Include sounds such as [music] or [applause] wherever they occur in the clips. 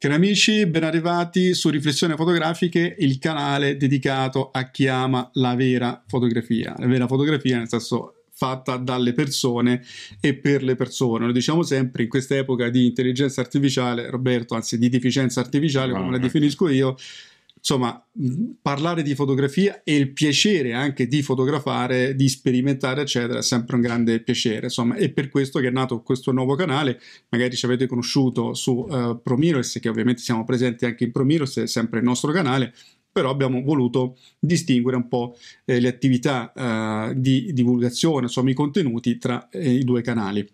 Cari amici, ben arrivati su Riflessioni Fotografiche, il canale dedicato a chi ama la vera fotografia. La vera fotografia, nel senso fatta dalle persone e per le persone. Lo diciamo sempre in questa epoca di intelligenza artificiale, Roberto, anzi di deficienza artificiale, come la ah. definisco io, insomma, parlare di fotografia e il piacere anche di fotografare, di sperimentare, eccetera, è sempre un grande piacere. Insomma, è per questo che è nato questo nuovo canale. Magari ci avete conosciuto su uh, Promiros, che ovviamente siamo presenti anche in Promiros, è sempre il nostro canale però abbiamo voluto distinguere un po' eh, le attività eh, di divulgazione, insomma i contenuti tra eh, i due canali.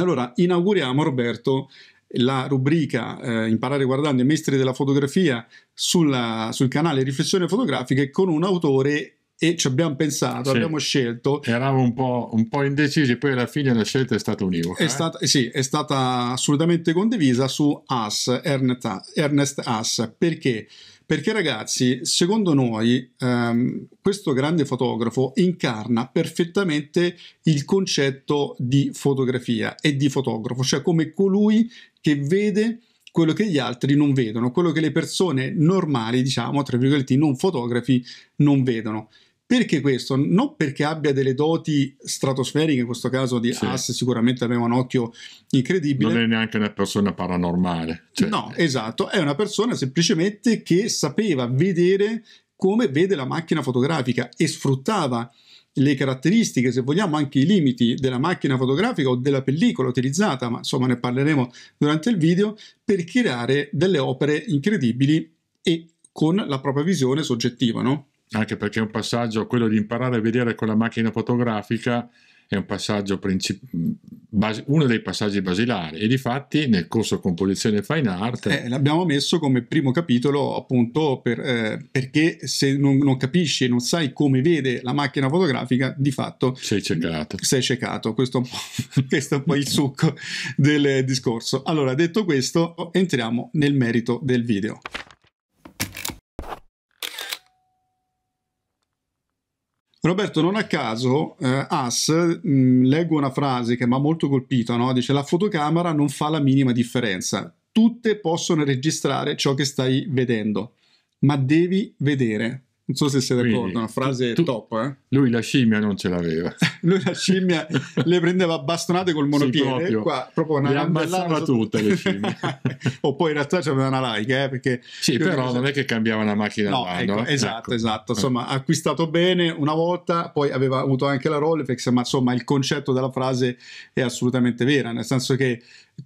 Allora, inauguriamo Roberto la rubrica eh, Imparare guardando i maestri della fotografia sulla, sul canale Riflessioni fotografiche con un autore e ci abbiamo pensato, sì. abbiamo scelto. Eravamo un po', un po', indecisi, poi alla fine la scelta è stata univoca. È, eh? stata, sì, è stata assolutamente condivisa su Haas, Ernest Haas, perché? Perché ragazzi, secondo noi, ehm, questo grande fotografo incarna perfettamente il concetto di fotografia e di fotografo, cioè come colui che vede quello che gli altri non vedono, quello che le persone normali, diciamo, tra virgolette, non fotografi non vedono. Perché questo? Non perché abbia delle doti stratosferiche, in questo caso di sì. As sicuramente aveva un occhio incredibile. Non è neanche una persona paranormale. Cioè. No, esatto, è una persona semplicemente che sapeva vedere come vede la macchina fotografica e sfruttava le caratteristiche, se vogliamo anche i limiti della macchina fotografica o della pellicola utilizzata, ma insomma ne parleremo durante il video, per creare delle opere incredibili e con la propria visione soggettiva, no? anche perché è un passaggio, quello di imparare a vedere con la macchina fotografica è un passaggio princip- base, uno dei passaggi basilari e di fatti nel corso composizione fine art eh, l'abbiamo messo come primo capitolo appunto per, eh, perché se non, non capisci e non sai come vede la macchina fotografica di fatto sei ciecato sei ciecato questo è un po', [laughs] questo è un po il succo del discorso allora detto questo entriamo nel merito del video Roberto, non a caso, eh, As, mh, mm, leggo una frase che mi ha molto colpito, no? dice la fotocamera non fa la minima differenza, tutte possono registrare ciò che stai vedendo, ma devi vedere, non so se siete d'accordo, Quindi, una frase tu, top. Eh? Lui la scimmia non ce l'aveva. [laughs] lui la scimmia le prendeva bastonate col monopiede. Sì, proprio. Qua, proprio una le ammazzava tutte le scimmie. [laughs] o poi in realtà c'aveva una like, eh, perché... Sì, però non è che cambiava la macchina no, ecco, eh. Esatto, ecco. esatto. Eh. Insomma, ha acquistato bene una volta, poi aveva avuto anche la Rolex, ma insomma il concetto della frase è assolutamente vera, nel senso che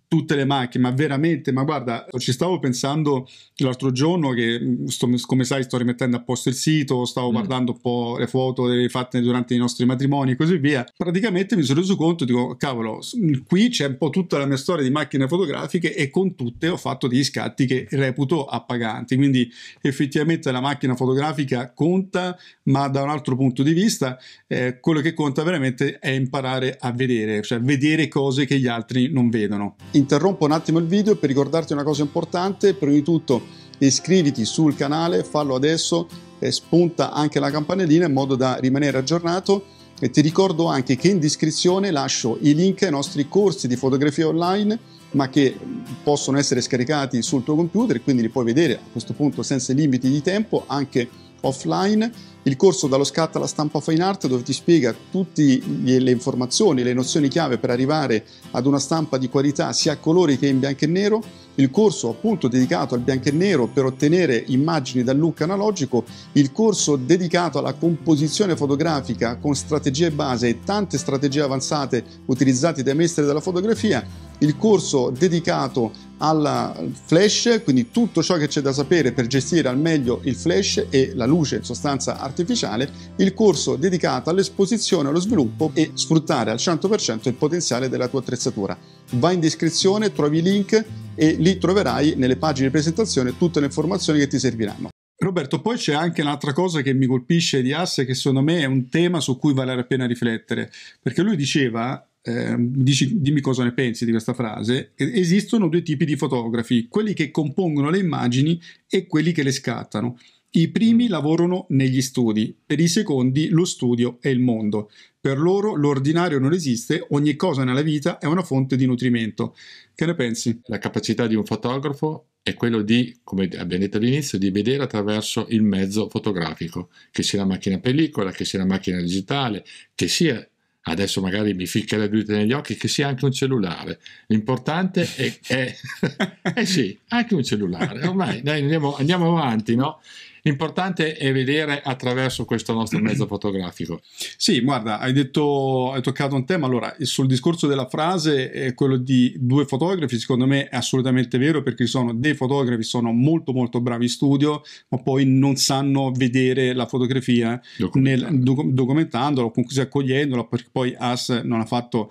tutte le macchine, ma veramente, ma guarda, ci stavo pensando l'altro giorno che, mm, sto, come sai, sto rimettendo a posto il sito, stavo mm. guardando un po' le foto fatte durante i nostri matrimoni e così via, praticamente mi sono reso conto, dico, cavolo, qui c'è un po' tutta la mia storia di macchine fotografiche e con tutte ho fatto degli scatti che reputo appaganti, quindi effettivamente la macchina fotografica conta, ma da un altro punto di vista eh, quello che conta veramente è imparare a vedere, cioè vedere cose che gli altri non vedono interrompo un attimo il video per ricordarti una cosa importante, prima di tutto iscriviti sul canale, fallo adesso, e spunta anche la campanellina in modo da rimanere aggiornato e ti ricordo anche che in descrizione lascio i link ai nostri corsi di fotografia online ma che possono essere scaricati sul tuo computer quindi li puoi vedere a questo punto senza limiti di tempo anche offline, il corso dallo scatto alla stampa fine art dove ti spiega tutte le informazioni, le nozioni chiave per arrivare ad una stampa di qualità sia a colori che in bianco e nero, il corso appunto dedicato al bianco e nero per ottenere immagini dal look analogico, il corso dedicato alla composizione fotografica con strategie base e tante strategie avanzate utilizzate dai maestri della fotografia, il corso dedicato alla flash, quindi tutto ciò che c'è da sapere per gestire al meglio il flash e la luce in sostanza artificiale, il corso dedicato all'esposizione, allo sviluppo e sfruttare al 100% il potenziale della tua attrezzatura. Vai in descrizione, trovi i link e lì troverai nelle pagine di presentazione tutte le informazioni che ti serviranno. Roberto, poi c'è anche un'altra cosa che mi colpisce di Asse, che secondo me è un tema su cui vale la pena riflettere, perché lui diceva eh, dici, dimmi cosa ne pensi di questa frase, esistono due tipi di fotografi, quelli che compongono le immagini e quelli che le scattano. I primi mm. lavorano negli studi, per i secondi lo studio è il mondo. Per loro l'ordinario non esiste, ogni cosa nella vita è una fonte di nutrimento. Che ne pensi? La capacità di un fotografo è quello di, come abbiamo detto all'inizio, di vedere attraverso il mezzo fotografico, che sia la macchina pellicola, che sia la macchina digitale, che sia adesso magari mi ficca le dita negli occhi, che sia anche un cellulare. L'importante è, è [laughs] eh sì, anche un cellulare. Ormai noi andiamo, andiamo avanti, no? L'importante è vedere attraverso questo nostro mezzo [clears throat] fotografico. Sì, guarda, hai, detto, hai toccato un tema. Allora, sul discorso della frase, eh, quello di due fotografi, secondo me è assolutamente vero perché ci sono dei fotografi che sono molto molto bravi in studio, ma poi non sanno vedere la fotografia documentandola, eh, nel, doc- documentandola o comunque accogliendola, perché poi AS non ha fatto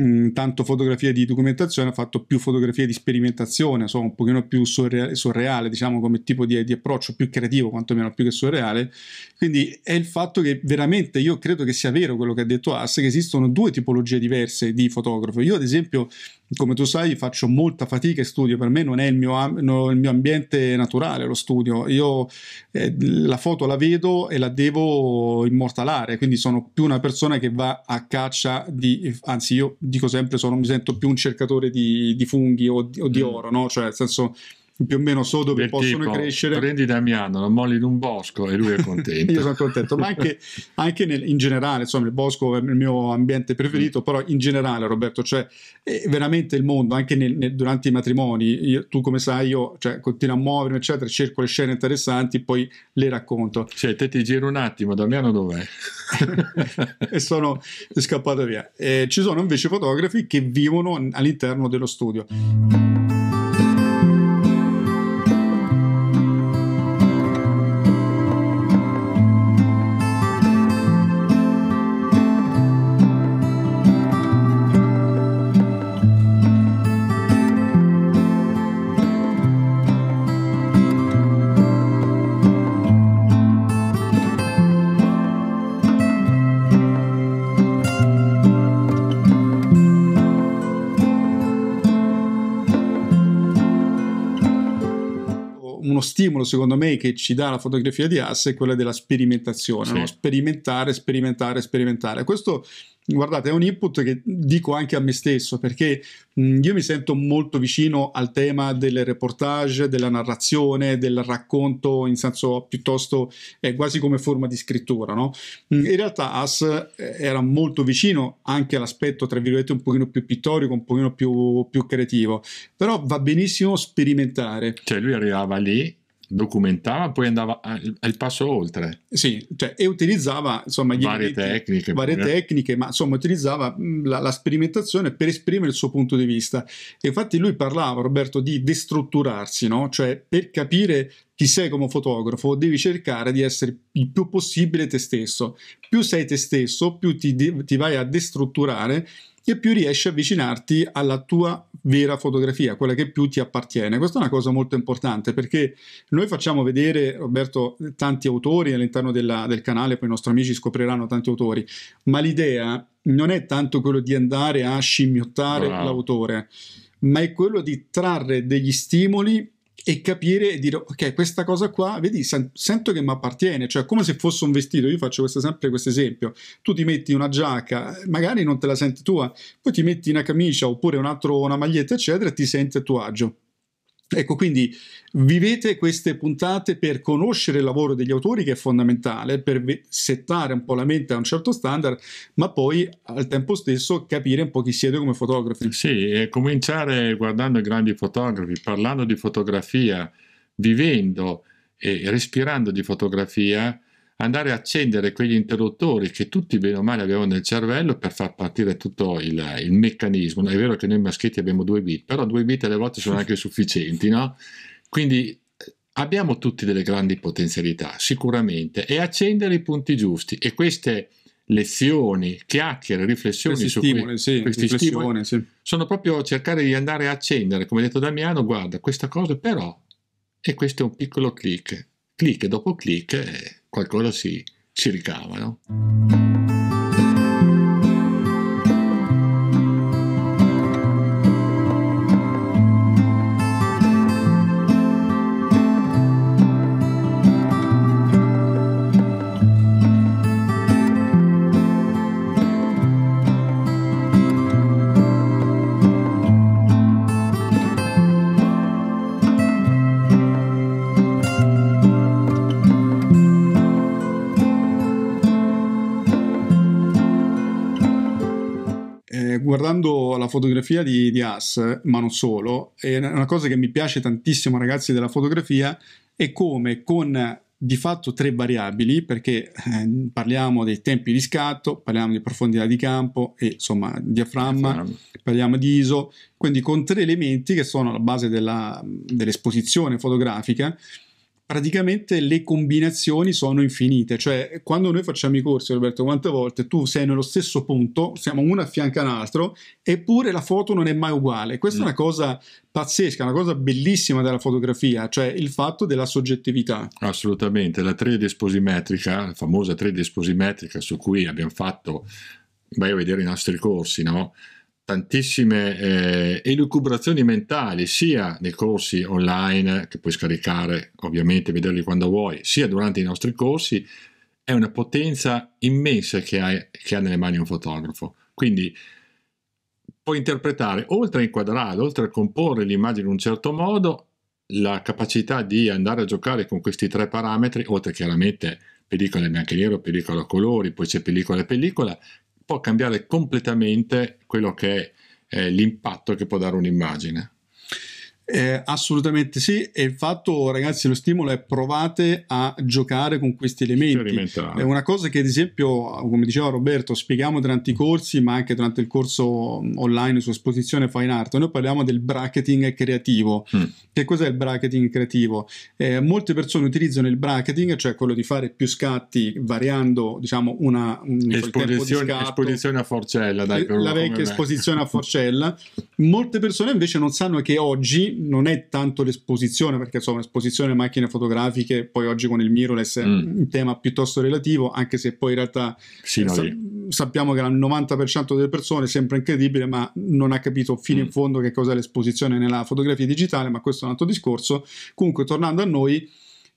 Mm, tanto fotografie di documentazione, ha fatto più fotografie di sperimentazione, insomma un pochino più sorre- surreale, diciamo come tipo di, di, approccio più creativo, quantomeno più che surreale. Quindi è il fatto che veramente io credo che sia vero quello che ha detto Ass, che esistono due tipologie diverse di fotografo. Io ad esempio come tu sai, faccio molta fatica e studio, per me non è il mio, no, il mio ambiente naturale lo studio, io eh, la foto la vedo e la devo immortalare, quindi sono più una persona che va a caccia di, anzi io dico sempre, sono, mi sento più un cercatore di, di funghi o di, o di mm. oro, no? cioè nel senso più o meno so dove Del possono tipo, crescere. Prendi Damiano, lo molli in un bosco e lui è [laughs] contento. Io sono contento, ma anche, [laughs] anche nel, in generale, insomma, il bosco è il mio ambiente preferito, mm. però in generale, Roberto, cioè veramente il mondo, anche nel, nel, durante i matrimoni, io, tu come sai, io cioè, continuo a muovermi, eccetera, cerco le scene interessanti, poi le racconto. Cioè, te ti giro un attimo, Damiano dov'è? [laughs] e sono scappato via. Eh, ci sono invece fotografi che vivono all'interno dello studio. uno stimolo, secondo me, che ci dà la fotografia di asse è quella della sperimentazione, sì. no? sperimentare, sperimentare, sperimentare. Questo guardate, è un input che dico anche a me stesso perché mh, io mi sento molto vicino al tema del reportage, della narrazione, del racconto in senso piuttosto eh, quasi come forma di scrittura. No? In realtà As eh, era molto vicino anche all'aspetto, tra virgolette, un pochino più pittorico, un pochino più, più creativo, però va benissimo sperimentare. Cioè lui arrivava lì documentava, poi andava al, passo oltre. Sì, cioè, e utilizzava insomma, varie, elementi, tecniche, varie tecniche, ma insomma utilizzava mm, la, la, sperimentazione per esprimere il suo punto di vista. E infatti lui parlava, Roberto, di destrutturarsi, no? cioè per capire chi sei come fotografo devi cercare di essere il più possibile te stesso. Più sei te stesso, più ti, ti vai a destrutturare e più riesci a avvicinarti alla tua vera fotografia, quella che più ti appartiene. Questa è una cosa molto importante perché noi facciamo vedere, Roberto, tanti autori all'interno della, del canale, poi i nostri amici scopriranno tanti autori, ma l'idea non è tanto quello di andare a scimmiottare wow. l'autore, ma è quello di trarre degli stimoli e capire e dire ok questa cosa qua vedi sen- sento che mi appartiene cioè come se fosse un vestito io faccio questo, sempre questo esempio tu ti metti una giacca magari non te la senti tua poi ti metti una camicia oppure un altro, una maglietta eccetera e ti senti a tuo agio Ecco, quindi vivete queste puntate per conoscere il lavoro degli autori, che è fondamentale, per settare un po' la mente a un certo standard, ma poi al tempo stesso capire un po' chi siete come fotografi. Sì, e cominciare guardando i grandi fotografi, parlando di fotografia, vivendo e respirando di fotografia, andare a accendere quegli interruttori che tutti bene o male abbiamo nel cervello per far partire tutto il, il meccanismo. È vero che noi maschietti abbiamo due bit, però due bit alle volte sono anche sufficienti, no? Quindi eh, abbiamo tutti delle grandi potenzialità, sicuramente, e accendere i punti giusti. E queste lezioni, chiacchiere, riflessioni questi su stimoli, que- sì, questi stimoli sì. sono proprio cercare di andare a accendere, come ha detto Damiano, guarda, questa cosa però, e questo è un piccolo click, click dopo click eh, qualcosa si, si ricava. No? guardando la fotografia di, di Haas, ma non solo, è una cosa che mi piace tantissimo, ragazzi, della fotografia è come con di fatto tre variabili perché eh, parliamo dei tempi di scatto, parliamo di profondità di campo e insomma diaframma, parliamo di ISO, quindi con tre elementi che sono la base della, dell'esposizione fotografica praticamente le combinazioni sono infinite, cioè quando noi facciamo i corsi, Roberto, quante volte tu sei nello stesso punto, siamo uno a fianco all'altro, eppure la foto non è mai uguale. Questa mm. è una cosa pazzesca, una cosa bellissima della fotografia, cioè il fatto della soggettività. Assolutamente, la 3D esposimetrica, la famosa 3D esposimetrica su cui abbiamo fatto, vai a vedere i nostri corsi, no? tantissime eh, elucubrazioni mentali sia nei corsi online che puoi scaricare ovviamente vederli quando vuoi sia durante i nostri corsi è una potenza immensa che, hai, che ha nelle mani un fotografo quindi puoi interpretare oltre a inquadrare oltre a comporre l'immagine in un certo modo la capacità di andare a giocare con questi tre parametri oltre chiaramente pellicola e bianco e nero pellicola a colori poi c'è pellicola e pellicola può cambiare completamente quello che è eh, l'impatto che può dare un'immagine. Eh, assolutamente sì, e il fatto ragazzi lo stimolo è provate a giocare con questi elementi. È una cosa che ad esempio, come diceva Roberto, spieghiamo durante i mm. corsi, ma anche durante il corso mm, online su esposizione fine art, noi parliamo del bracketing creativo. Mm. Che cos'è il bracketing creativo? Eh, molte persone utilizzano il bracketing, cioè quello di fare più scatti variando diciamo una un esposizione, esposizione a forcella, dai, eh, la vecchia esposizione a [laughs] forcella. molte persone invece non sanno che oggi non è tanto l'esposizione, perché insomma esposizione a macchine fotografiche, poi oggi con il mirrorless è mm. un tema piuttosto relativo, anche se poi in realtà sì, eh, sa- sappiamo che il 90% delle persone, è sempre incredibile, ma non ha capito fino mm. in fondo che cos'è l'esposizione nella fotografia digitale, ma questo è un altro discorso. Comunque tornando a noi,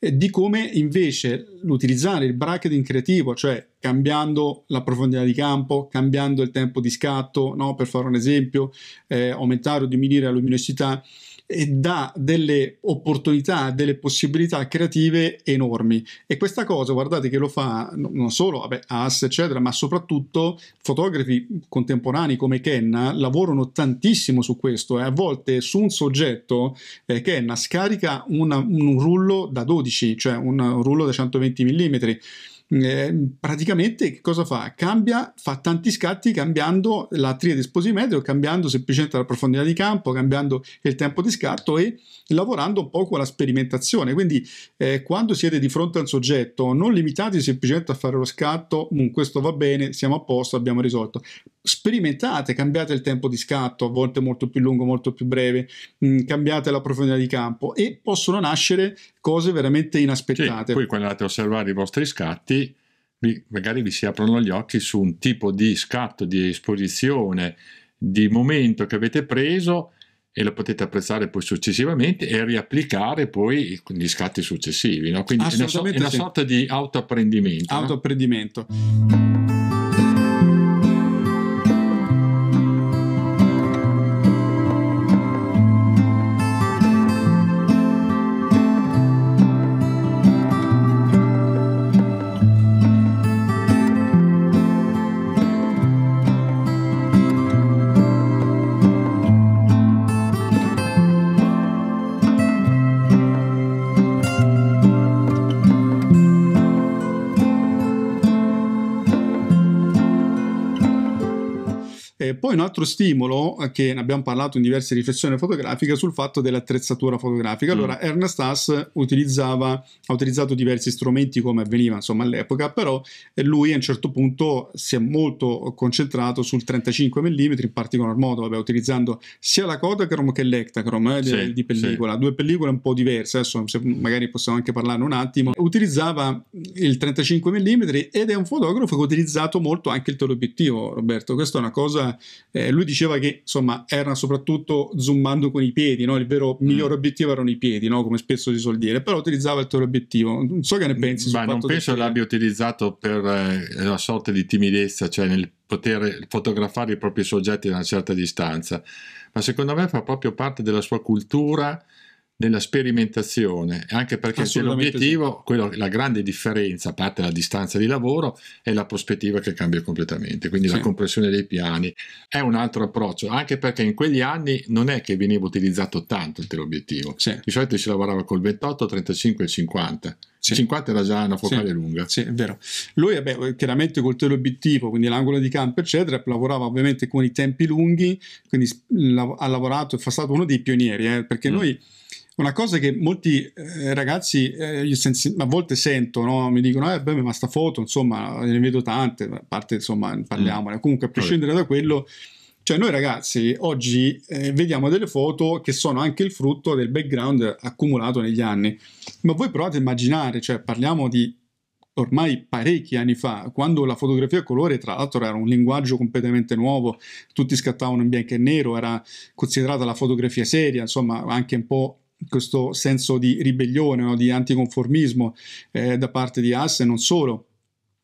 eh, di come invece l'utilizzare il bracketing creativo, cioè cambiando la profondità di campo, cambiando il tempo di scatto, no? per fare un esempio, eh, aumentare o diminuire la luminosità, e dà delle opportunità, delle possibilità creative enormi. E questa cosa, guardate che lo fa non solo vabbè, AS, eccetera, ma soprattutto fotografi contemporanei come Kenna lavorano tantissimo su questo e eh. a volte su un soggetto eh, Kenna scarica una, un rullo da 12, cioè un rullo da 120 mm eh, praticamente che cosa fa? Cambia, fa tanti scatti cambiando la triade sposimetrio, cambiando semplicemente la profondità di campo, cambiando il tempo di scatto e lavorando un po' con la sperimentazione. Quindi eh, quando siete di fronte al soggetto non limitatevi semplicemente a fare lo scatto, mm, questo va bene, siamo a posto, abbiamo risolto sperimentate, cambiate il tempo di scatto, a volte molto più lungo, molto più breve, mh, mm, cambiate la profondità di campo e possono nascere cose veramente inaspettate. Sì, poi quando andate a osservare i vostri scatti, magari vi si aprono gli occhi su un tipo di scatto, di esposizione, di momento che avete preso e lo potete apprezzare poi successivamente e riapplicare poi gli scatti successivi. No? Quindi è una, so- è una sì. sorta di autoapprendimento. Autoapprendimento. No? l'altro stimolo, eh, che ne abbiamo parlato in diverse riflessioni fotografiche, sul fatto dell'attrezzatura fotografica. Mm. Allora, mm. Ernest Haas utilizzava, ha utilizzato diversi strumenti come avveniva insomma, all'epoca, però eh, lui a un certo punto si è molto concentrato sul 35 mm, in particolar modo, vabbè, utilizzando sia la Kodachrome che l'Ectachrome eh, sì, di pellicola, sì. due pellicole un po' diverse, adesso magari possiamo anche parlarne un attimo. Utilizzava il 35 mm ed è un fotografo che ha utilizzato molto anche il teleobiettivo, Roberto. Questa è una cosa eh, eh, lui diceva che insomma era soprattutto zoomando con i piedi, no? il vero mm. miglior obiettivo erano i piedi, no? come spesso si suol dire, però utilizzava il tuo obiettivo. Non so che ne mm, pensi. Ma non penso che l'abbia utilizzato per eh, una sorta di timidezza, cioè nel poter fotografare i propri soggetti da una certa distanza, ma secondo me fa proprio parte della sua cultura nella sperimentazione, anche perché se l'obiettivo, sì. la grande differenza, a parte la distanza di lavoro, è la prospettiva che cambia completamente, quindi sì. la compressione dei piani è un altro approccio, anche perché in quegli anni non è che veniva utilizzato tanto il teleobiettivo, sì. di solito si lavorava col 28, 35 e 50. Sì. 50 era già una focale sì, lunga. Sì, è vero. Lui, vabbè, chiaramente col teleobiettivo, quindi l'angolo di campo, eccetera, lavorava ovviamente con i tempi lunghi, quindi ha lavorato, è stato uno dei pionieri, eh, perché mm. noi una cosa che molti eh, ragazzi eh, sensi- a volte sentono, mi dicono, eh, beh, ma sta foto, insomma, ne vedo tante, a parte, insomma, parliamone. Mm. Comunque, a prescindere da quello, cioè noi ragazzi oggi eh, vediamo delle foto che sono anche il frutto del background accumulato negli anni, ma voi provate a immaginare, cioè parliamo di ormai parecchi anni fa, quando la fotografia a colore, tra l'altro, era un linguaggio completamente nuovo, tutti scattavano in bianco e nero, era considerata la fotografia seria, insomma, anche un po' questo senso di ribellione, no? di anticonformismo eh, da parte di Haas e non solo.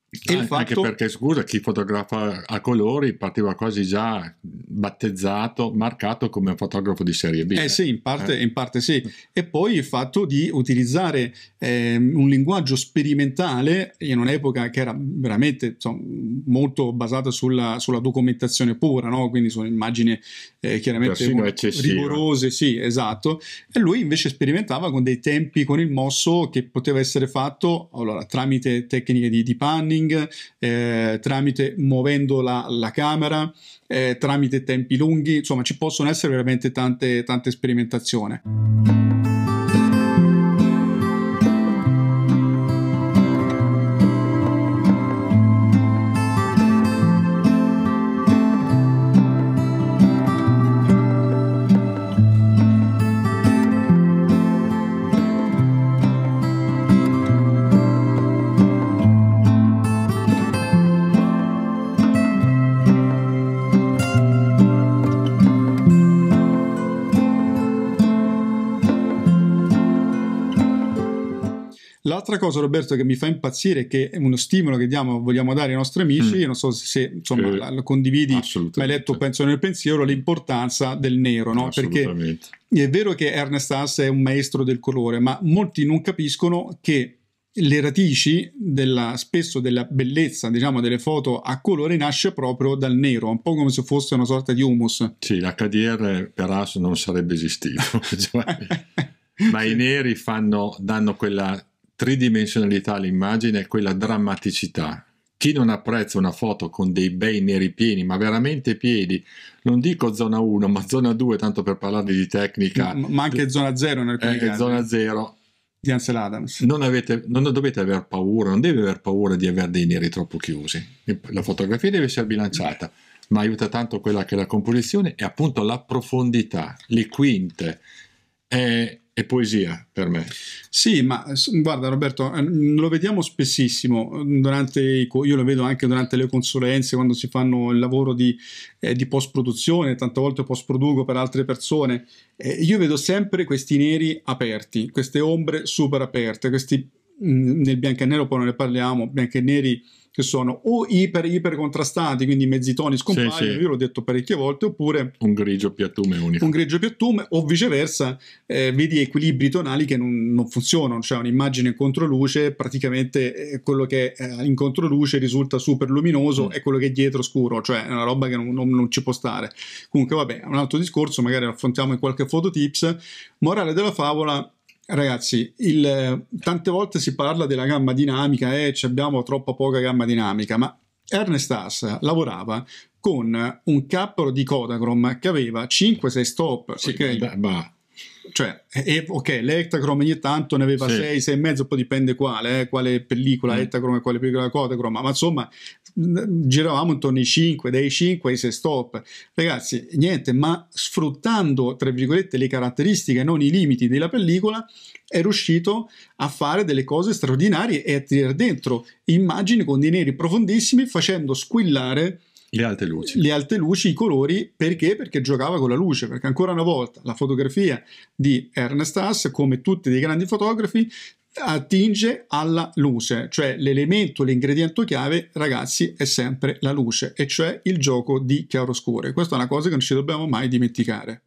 E ah, fatto... Anche perché, scusa, chi fotografa a colori partiva quasi già battezzato, marcato come un fotografo di serie B. Eh, eh. sì, in parte, eh. in parte, sì. E poi il fatto di utilizzare ehm, un linguaggio sperimentale in un'epoca che era veramente insomma, molto basata sulla, sulla documentazione pura, no? quindi sono immagini eh, chiaramente rigorose, sì, esatto. E lui invece sperimentava con dei tempi, con il mosso che poteva essere fatto allora, tramite tecniche di, di panni timing, eh, tramite muovendo la, la camera, eh, tramite tempi lunghi, insomma ci possono essere veramente tante, tante sperimentazioni. L'altra cosa, Roberto, che mi fa impazzire è che è uno stimolo che diamo, vogliamo dare ai nostri amici, mm. non so se, insomma, eh, lo condividi, ma hai letto penso nel pensiero, l'importanza del nero, no? Perché è vero che Ernest Haas è un maestro del colore, ma molti non capiscono che le radici della, spesso della bellezza diciamo delle foto a colore nasce proprio dal nero un po' come se fosse una sorta di humus sì l'HDR per Haas non sarebbe esistito [laughs] cioè. ma i neri fanno, danno quella tridimensionalità all'immagine è quella drammaticità. Chi non apprezza una foto con dei bei neri pieni, ma veramente pieni, non dico zona 1, ma zona 2, tanto per parlare di tecnica. Ma, anche zona 0 nel eh, casi. zona 0. Eh. Di Ansel Adams. Non, avete, non dovete aver paura, non deve aver paura di avere dei neri troppo chiusi. La fotografia deve essere bilanciata, ma aiuta tanto quella che è la composizione e appunto la profondità, le quinte. È è poesia per me. Sì, ma guarda Roberto, eh, lo vediamo spessissimo, mm, durante, io lo vedo anche durante le consulenze, quando si fanno il lavoro di, eh, di post-produzione, tante volte post-produco per altre persone, eh, io vedo sempre questi neri aperti, queste ombre super aperte, questi mh, mm, nel bianco e nero poi non ne parliamo, bianchi e neri che sono o iper, iper contrastanti, quindi mezzi toni scompaiono, sì, sì. io l'ho detto parecchie volte, oppure un grigio piattume unico. Un grigio piattume, o viceversa, eh, vedi equilibri tonali che non, non funzionano, cioè un'immagine in controluce, praticamente eh, quello che è eh, in controluce risulta super luminoso mm. e quello che è dietro scuro, cioè è una roba che non, non, non ci può stare. Comunque vabbè, un altro discorso, magari lo affrontiamo in qualche fototips. Morale della favola, Ragazzi, il, tante volte si parla della gamma dinamica e eh, abbiamo troppo poca gamma dinamica, ma Ernest Haas lavorava con un cappero di Kodachrome che aveva 5-6 stop. Sì, okay? beh, beh. Cioè, e, ok, l'Ektachrome ogni tanto ne aveva 6, sì. 6,5, poi dipende quale, eh, quale pellicola mm. e quale pellicola Kodachrome, ma insomma giravamo intorno ai 5, dai 5 ai 6 stop. Ragazzi, niente, ma sfruttando, tra virgolette, le caratteristiche, non i limiti della pellicola, è riuscito a fare delle cose straordinarie e a tirare dentro immagini con dei neri profondissimi facendo squillare le alte luci, le alte luci i colori, perché? Perché giocava con la luce, perché ancora una volta la fotografia di Ernest Haas, come tutti i grandi fotografi, attinge alla luce, cioè l'elemento, l'ingrediente chiave, ragazzi, è sempre la luce, e cioè il gioco di chiaroscure. Questa è una cosa che non ci dobbiamo mai dimenticare.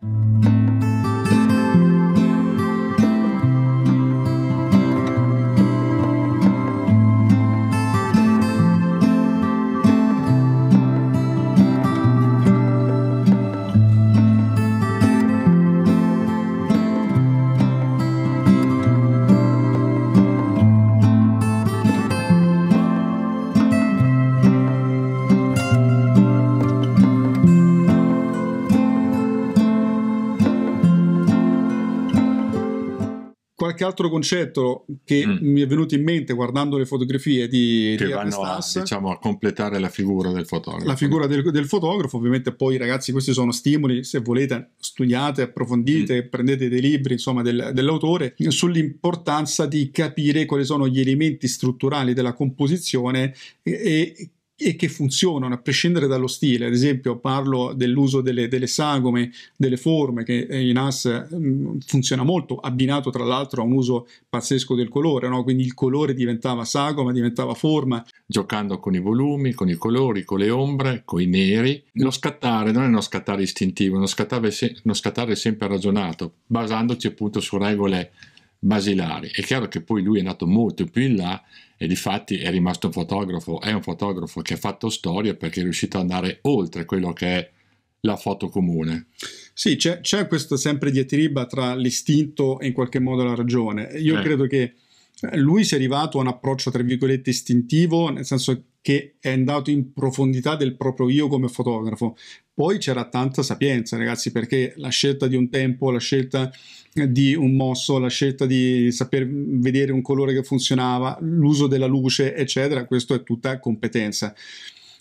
qualche altro concetto che mm. mi è venuto in mente guardando le fotografie di, che di vanno a, diciamo, a, completare la figura del fotografo. La figura del, del, fotografo, ovviamente poi ragazzi questi sono stimoli, se volete studiate, approfondite, mm. prendete dei libri insomma, del, dell'autore sull'importanza di capire quali sono gli elementi strutturali della composizione e, e e che funzionano a prescindere dallo stile, ad esempio parlo dell'uso delle, delle sagome, delle forme che eh, in AS mm, funziona molto, abbinato tra l'altro a un uso pazzesco del colore, no? quindi il colore diventava sagoma, diventava forma. Giocando con i volumi, con i colori, con le ombre, con i neri, lo scattare non è uno scattare istintivo, uno scattare, se- uno scattare sempre ragionato, basandoci appunto su regole basilari. È chiaro che poi lui è andato molto più in là e difatti è rimasto un fotografo, è un fotografo che ha fatto storia perché è riuscito ad andare oltre quello che è la foto comune. Sì, c'è, c'è questa sempre diatriba tra l'istinto e in qualche modo la ragione. Io eh. credo che lui si è arrivato a un approccio tra virgolette istintivo, nel senso che è andato in profondità del proprio io come fotografo. Poi c'era tanta sapienza, ragazzi, perché la scelta di un tempo, la scelta di un mosso, la scelta di saper vedere un colore che funzionava, l'uso della luce, eccetera, questo è tutta competenza.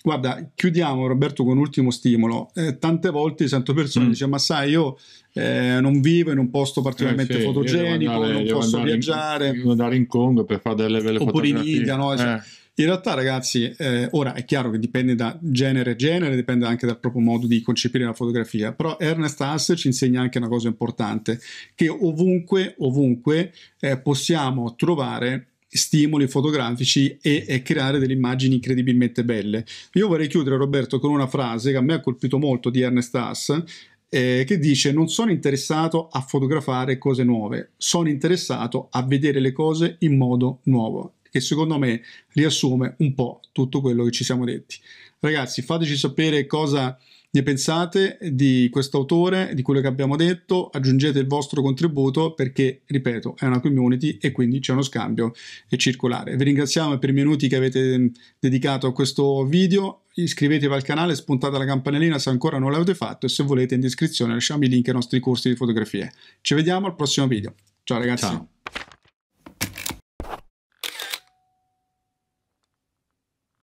Guarda, chiudiamo Roberto con un ultimo stimolo. Eh, tante volte sento persone mm. dice: Ma sai, io eh, non vivo in un posto particolarmente eh sì, fotogenico, andare, non posso viaggiare. In, devo andare in Congo per fare delle belle Oppure in India, no? Eh. Cioè, in realtà, ragazzi, eh, ora è chiaro che dipende da genere e genere, dipende anche dal proprio modo di concepire la fotografia. Però Ernest Haas ci insegna anche una cosa importante: che ovunque, ovunque eh, possiamo trovare stimoli fotografici e, e, creare delle immagini incredibilmente belle. Io vorrei chiudere Roberto con una frase che a me ha colpito molto di Ernest Haas eh, che dice non sono interessato a fotografare cose nuove, sono interessato a vedere le cose in modo nuovo che secondo me riassume un po' tutto quello che ci siamo detti. Ragazzi, fateci sapere cosa ne pensate di questo autore, di quello che abbiamo detto, aggiungete il vostro contributo perché, ripeto, è una community e quindi c'è uno scambio e circolare. Vi ringraziamo per i minuti che avete mm, dedicato a questo video, iscrivetevi al canale, spuntate la campanellina se ancora non l'avete fatto e se volete in descrizione lasciamo i link ai nostri corsi di fotografie. Ci vediamo al prossimo video. Ciao ragazzi. Ciao.